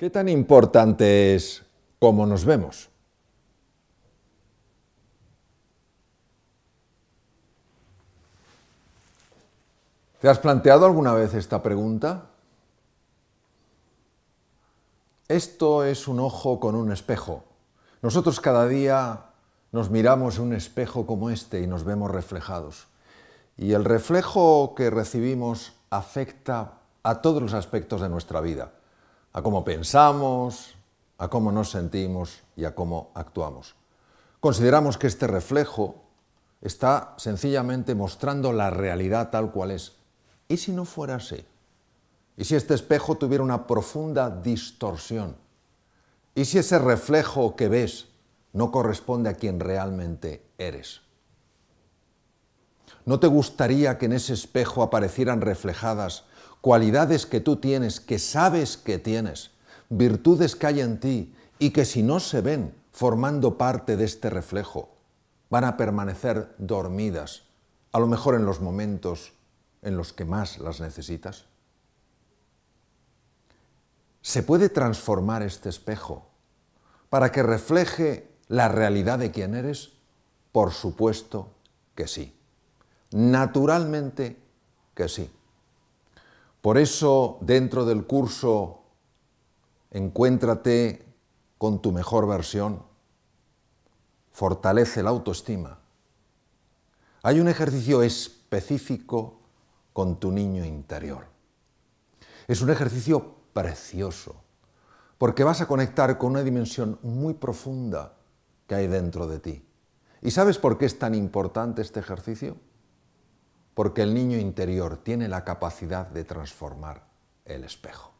¿Qué tan importante es cómo nos vemos? ¿Te has planteado alguna vez esta pregunta? Esto es un ojo con un espejo. Nosotros cada día nos miramos en un espejo como este y nos vemos reflejados. Y el reflejo que recibimos afecta a todos los aspectos de nuestra vida a cómo pensamos, a cómo nos sentimos y a cómo actuamos. Consideramos que este reflejo está sencillamente mostrando la realidad tal cual es. ¿Y si no fuera así? ¿Y si este espejo tuviera una profunda distorsión? ¿Y si ese reflejo que ves no corresponde a quien realmente eres? ¿No te gustaría que en ese espejo aparecieran reflejadas cualidades que tú tienes, que sabes que tienes, virtudes que hay en ti y que si no se ven formando parte de este reflejo, van a permanecer dormidas, a lo mejor en los momentos en los que más las necesitas. Se puede transformar este espejo para que refleje la realidad de quién eres. Por supuesto que sí. Naturalmente que sí. Por eso, dentro del curso, encuéntrate con tu mejor versión, fortalece la autoestima. Hay un ejercicio específico con tu niño interior. Es un ejercicio precioso, porque vas a conectar con una dimensión muy profunda que hay dentro de ti. ¿Y sabes por qué es tan importante este ejercicio? porque el niño interior tiene la capacidad de transformar el espejo.